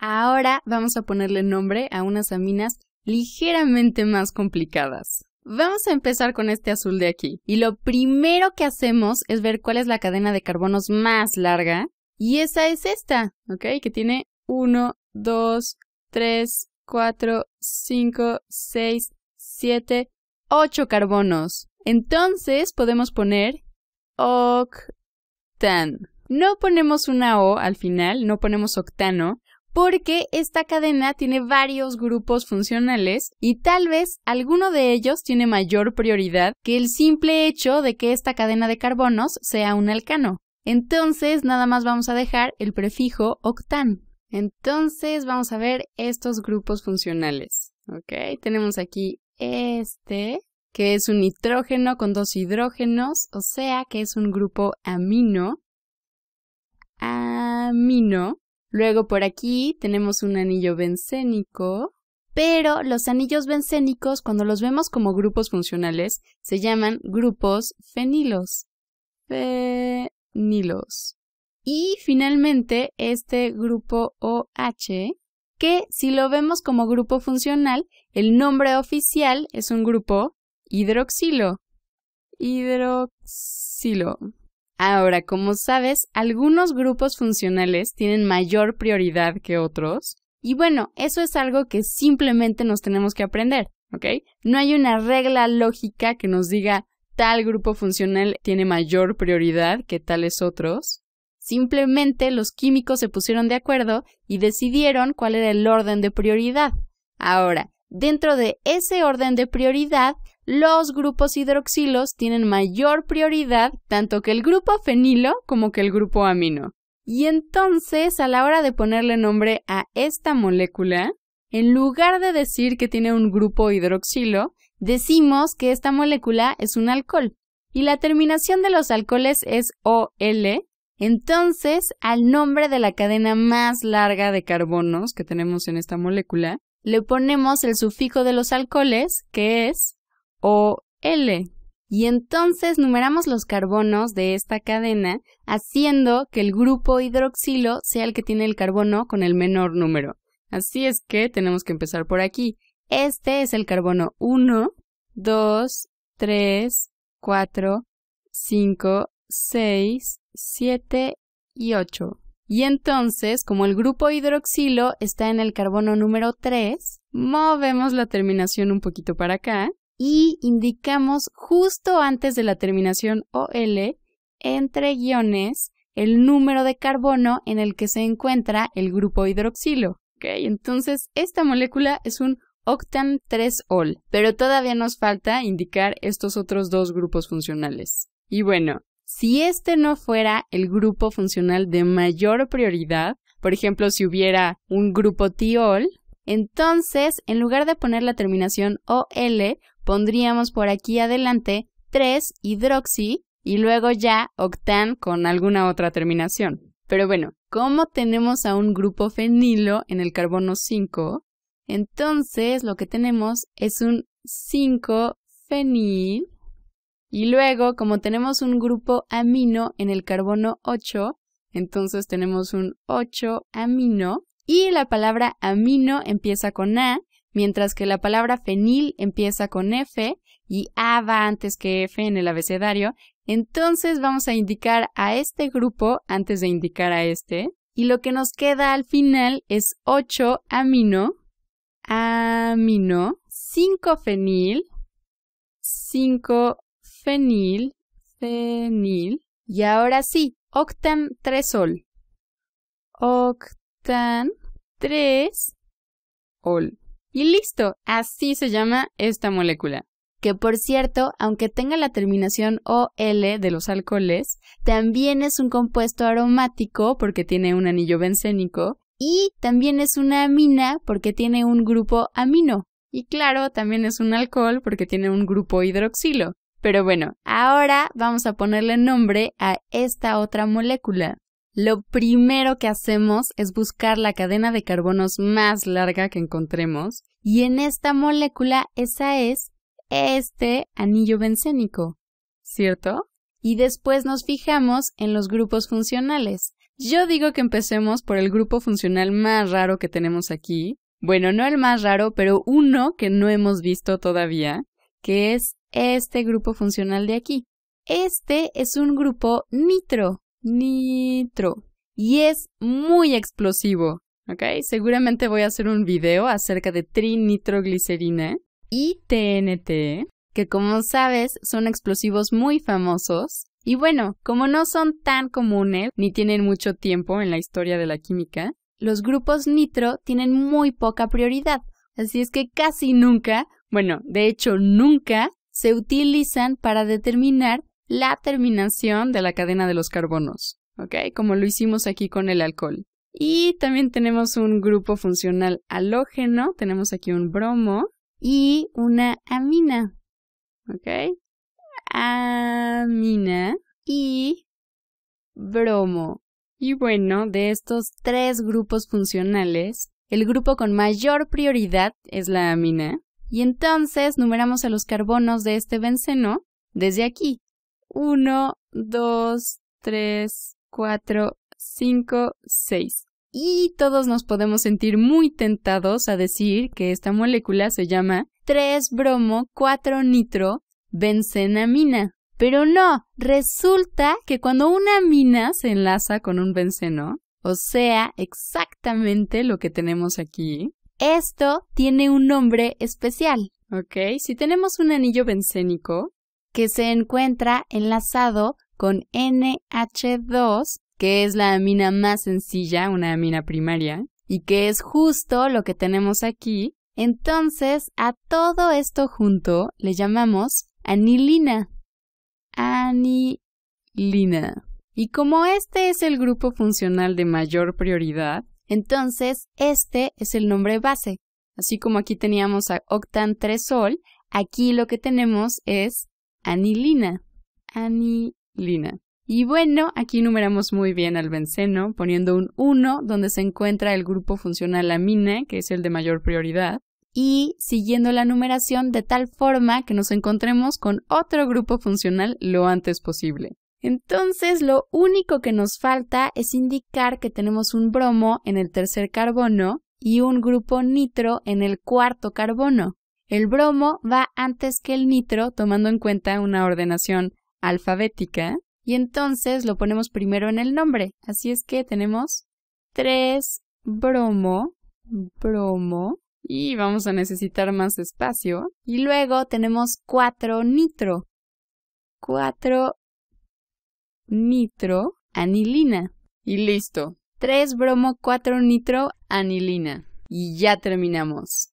Ahora vamos a ponerle nombre a unas aminas ligeramente más complicadas. Vamos a empezar con este azul de aquí. Y lo primero que hacemos es ver cuál es la cadena de carbonos más larga. Y esa es esta, ¿ok? Que tiene 1, 2, 3, 4, 5, 6, 7, 8 carbonos. Entonces podemos poner octan. No ponemos una O al final, no ponemos octano, porque esta cadena tiene varios grupos funcionales y tal vez alguno de ellos tiene mayor prioridad que el simple hecho de que esta cadena de carbonos sea un alcano. Entonces nada más vamos a dejar el prefijo octan. Entonces vamos a ver estos grupos funcionales. Ok, tenemos aquí este, que es un nitrógeno con dos hidrógenos, o sea que es un grupo amino. Amino. Luego por aquí tenemos un anillo bencénico, pero los anillos bencénicos, cuando los vemos como grupos funcionales, se llaman grupos fenilos. Fenilos. Y finalmente este grupo OH, que si lo vemos como grupo funcional, el nombre oficial es un grupo hidroxilo. Hidroxilo. Ahora, como sabes, algunos grupos funcionales tienen mayor prioridad que otros. Y bueno, eso es algo que simplemente nos tenemos que aprender, ¿ok? No hay una regla lógica que nos diga tal grupo funcional tiene mayor prioridad que tales otros. Simplemente los químicos se pusieron de acuerdo y decidieron cuál era el orden de prioridad. Ahora, Dentro de ese orden de prioridad, los grupos hidroxilos tienen mayor prioridad tanto que el grupo fenilo como que el grupo amino. Y entonces, a la hora de ponerle nombre a esta molécula, en lugar de decir que tiene un grupo hidroxilo, decimos que esta molécula es un alcohol. Y la terminación de los alcoholes es OL, entonces, al nombre de la cadena más larga de carbonos que tenemos en esta molécula, le ponemos el sufijo de los alcoholes, que es OL. Y entonces numeramos los carbonos de esta cadena, haciendo que el grupo hidroxilo sea el que tiene el carbono con el menor número. Así es que tenemos que empezar por aquí. Este es el carbono 1, 2, 3, 4, 5, 6, 7 y 8. Y entonces, como el grupo hidroxilo está en el carbono número 3, movemos la terminación un poquito para acá y indicamos justo antes de la terminación OL, entre guiones, el número de carbono en el que se encuentra el grupo hidroxilo. ¿ok? Entonces, esta molécula es un octan 3-ol, pero todavía nos falta indicar estos otros dos grupos funcionales. Y bueno, si este no fuera el grupo funcional de mayor prioridad, por ejemplo, si hubiera un grupo tiol, entonces en lugar de poner la terminación OL, pondríamos por aquí adelante 3 hidroxi y luego ya octan con alguna otra terminación. Pero bueno, como tenemos a un grupo fenilo en el carbono 5, entonces lo que tenemos es un 5 fenil y luego, como tenemos un grupo amino en el carbono 8, entonces tenemos un 8 amino. Y la palabra amino empieza con A, mientras que la palabra fenil empieza con F y A va antes que F en el abecedario. Entonces vamos a indicar a este grupo antes de indicar a este. Y lo que nos queda al final es 8 amino, amino, 5 fenil, 5 fenil, fenil. Y ahora sí, octan ol Octan 3 ol. Y listo, así se llama esta molécula. Que por cierto, aunque tenga la terminación OL de los alcoholes, también es un compuesto aromático porque tiene un anillo bencénico y también es una amina porque tiene un grupo amino. Y claro, también es un alcohol porque tiene un grupo hidroxilo. Pero bueno, ahora vamos a ponerle nombre a esta otra molécula. Lo primero que hacemos es buscar la cadena de carbonos más larga que encontremos y en esta molécula esa es este anillo bencénico, ¿cierto? Y después nos fijamos en los grupos funcionales. Yo digo que empecemos por el grupo funcional más raro que tenemos aquí. Bueno, no el más raro, pero uno que no hemos visto todavía, que es este grupo funcional de aquí. Este es un grupo nitro, nitro, y es muy explosivo. ¿Ok? Seguramente voy a hacer un video acerca de trinitroglicerina y TNT, que como sabes son explosivos muy famosos. Y bueno, como no son tan comunes ni tienen mucho tiempo en la historia de la química, los grupos nitro tienen muy poca prioridad. Así es que casi nunca, bueno, de hecho nunca se utilizan para determinar la terminación de la cadena de los carbonos, ¿ok? Como lo hicimos aquí con el alcohol. Y también tenemos un grupo funcional halógeno, tenemos aquí un bromo y una amina, ¿ok? Amina y bromo. Y bueno, de estos tres grupos funcionales, el grupo con mayor prioridad es la amina, y entonces numeramos a los carbonos de este benceno desde aquí. 1, 2, 3, 4, 5, 6. Y todos nos podemos sentir muy tentados a decir que esta molécula se llama 3-bromo-4-nitro-bencenamina. Pero no, resulta que cuando una amina se enlaza con un benceno, o sea, exactamente lo que tenemos aquí, esto tiene un nombre especial. Ok, si tenemos un anillo bencénico que se encuentra enlazado con NH2, que es la amina más sencilla, una amina primaria, y que es justo lo que tenemos aquí, entonces a todo esto junto le llamamos anilina. Anilina. Y como este es el grupo funcional de mayor prioridad, entonces, este es el nombre base. Así como aquí teníamos a octan 3 sol, aquí lo que tenemos es anilina. Anilina. Y bueno, aquí numeramos muy bien al benceno, poniendo un 1 donde se encuentra el grupo funcional amina, que es el de mayor prioridad, y siguiendo la numeración de tal forma que nos encontremos con otro grupo funcional lo antes posible. Entonces lo único que nos falta es indicar que tenemos un bromo en el tercer carbono y un grupo nitro en el cuarto carbono. El bromo va antes que el nitro tomando en cuenta una ordenación alfabética y entonces lo ponemos primero en el nombre. Así es que tenemos 3 bromo, bromo y vamos a necesitar más espacio y luego tenemos 4 nitro. 4 nitro anilina. Y listo. 3 bromo 4 nitro anilina. Y ya terminamos.